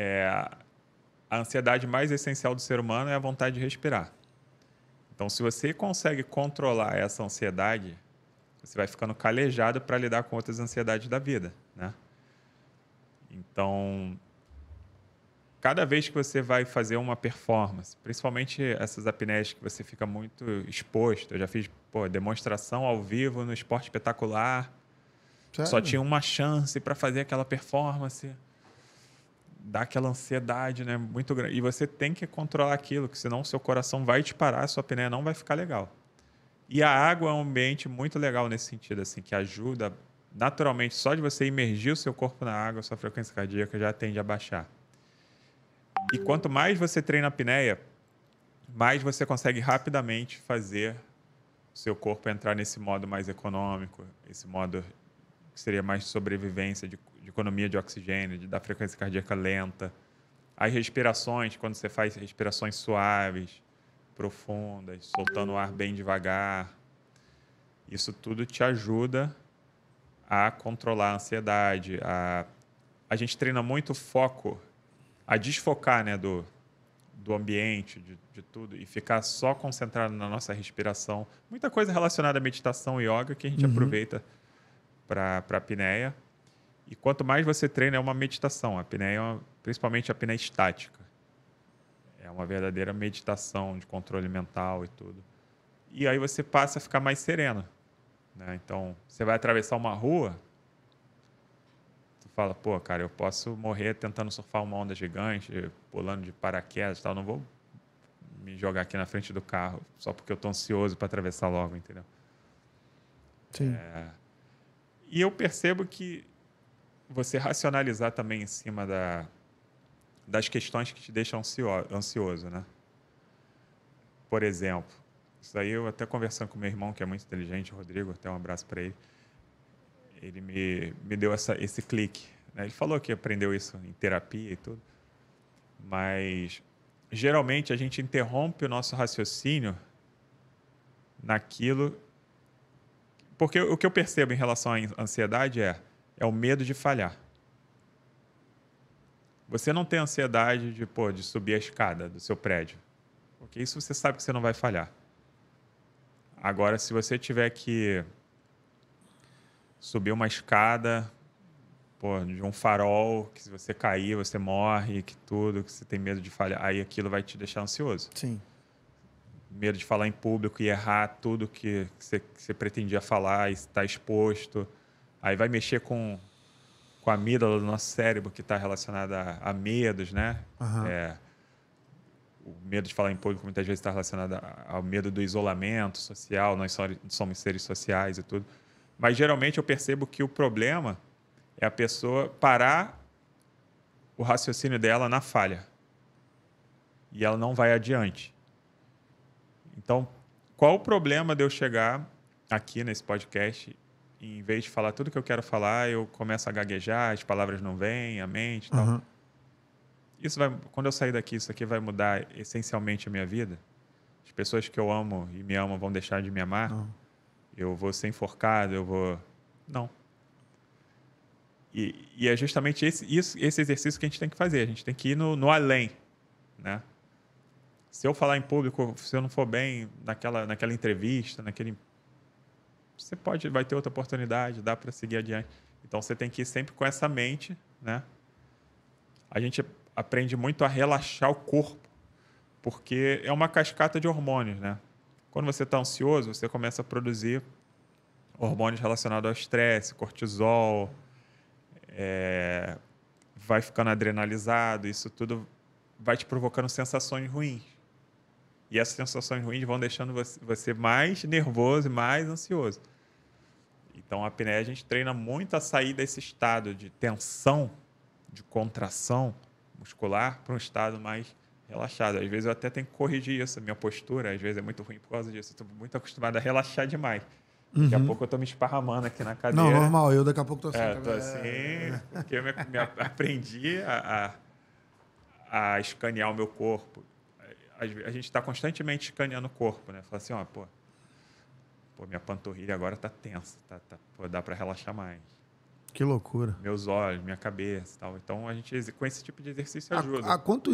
É, a ansiedade mais essencial do ser humano é a vontade de respirar. Então, se você consegue controlar essa ansiedade, você vai ficando calejado para lidar com outras ansiedades da vida, né? Então, cada vez que você vai fazer uma performance, principalmente essas apneias que você fica muito exposto, eu já fiz pô, demonstração ao vivo no esporte espetacular, Sério? só tinha uma chance para fazer aquela performance dá aquela ansiedade, né? Muito grande. E você tem que controlar aquilo, que senão seu coração vai te parar, sua apneia não vai ficar legal. E a água é um ambiente muito legal nesse sentido, assim, que ajuda naturalmente, só de você imergir o seu corpo na água, sua frequência cardíaca já tende a baixar. E quanto mais você treina a apneia, mais você consegue rapidamente fazer o seu corpo entrar nesse modo mais econômico, esse modo que seria mais de sobrevivência, de economia de oxigênio, de, da frequência cardíaca lenta, as respirações, quando você faz respirações suaves, profundas, soltando o ar bem devagar. Isso tudo te ajuda a controlar a ansiedade. A, a gente treina muito foco, a desfocar né, do, do ambiente, de, de, tudo, e ficar só concentrado na nossa respiração. Muita coisa relacionada à meditação e yoga que a gente uhum. aproveita para a apneia. E quanto mais você treina, é uma meditação. A apneia, é principalmente a apneia estática. É uma verdadeira meditação de controle mental e tudo. E aí você passa a ficar mais sereno. Né? Então, você vai atravessar uma rua, tu fala, pô, cara, eu posso morrer tentando surfar uma onda gigante, pulando de paraquedas e tal, não vou me jogar aqui na frente do carro só porque eu tô ansioso para atravessar logo, entendeu? Sim. É... E eu percebo que você racionalizar também em cima da, das questões que te deixam ansioso, né? Por exemplo, isso aí eu até conversando com meu irmão, que é muito inteligente, Rodrigo, até um abraço para ele. Ele me, me deu essa, esse clique. Né? Ele falou que aprendeu isso em terapia e tudo. Mas, geralmente, a gente interrompe o nosso raciocínio naquilo. Porque o que eu percebo em relação à ansiedade é é o medo de falhar. Você não tem ansiedade de, pô, de subir a escada do seu prédio. Porque isso você sabe que você não vai falhar. Agora, se você tiver que subir uma escada pô, de um farol, que se você cair, você morre, que tudo, que você tem medo de falhar, aí aquilo vai te deixar ansioso. Sim. Medo de falar em público e errar tudo que, você, que você pretendia falar e estar tá exposto. Aí vai mexer com, com a amígdala do nosso cérebro, que está relacionada a, a, medos, né? Uhum. É, o medo de falar em público muitas vezes está relacionado ao medo do isolamento social, nós somos seres sociais e tudo. Mas geralmente eu percebo que o problema é a pessoa parar o raciocínio dela na falha. E ela não vai adiante. Então, qual o problema de eu chegar aqui nesse podcast em vez de falar tudo que eu quero falar, eu começo a gaguejar, as palavras não vêm, a mente tal. Uhum. Isso vai, quando eu sair daqui, isso aqui vai mudar essencialmente a minha vida? As pessoas que eu amo e me amam vão deixar de me amar? Uhum. Eu vou ser enforcado, eu vou... Não. E, e é justamente esse, isso, esse exercício que a gente tem que fazer. A gente tem que ir no, no além, né? Se eu falar em público, se eu não for bem naquela, naquela entrevista, naquele você pode, vai ter outra oportunidade, dá para seguir adiante. Então você tem que ir sempre com essa mente, né? A gente aprende muito a relaxar o corpo, porque é uma cascata de hormônios, né? Quando você está ansioso, você começa a produzir hormônios relacionados ao estresse, cortisol, é... vai ficando adrenalizado, isso tudo vai te provocando sensações ruins. E essas sensações ruins vão deixando você mais nervoso e mais ansioso. Então, a apneia, a gente treina muito a sair desse estado de tensão, de contração muscular, para um estado mais relaxado. Às vezes, eu até tenho que corrigir isso. A minha postura, às vezes, é muito ruim por causa disso. Estou muito acostumado a relaxar demais. Uhum. Daqui a uhum. pouco eu estou me esparramando aqui na cadeira. Não, normal. Eu daqui a pouco estou assim. É, tá assim, é. porque eu me, me aprendi a, a, a escanear o meu corpo a gente está constantemente escaneando o corpo, né? Fala assim, ó, pô, pô minha panturrilha agora está tensa, tá, tá pô, dá para relaxar mais. Que loucura. Meus olhos, minha cabeça, tal. Então a gente com esse tipo de exercício ajuda. A, a quanto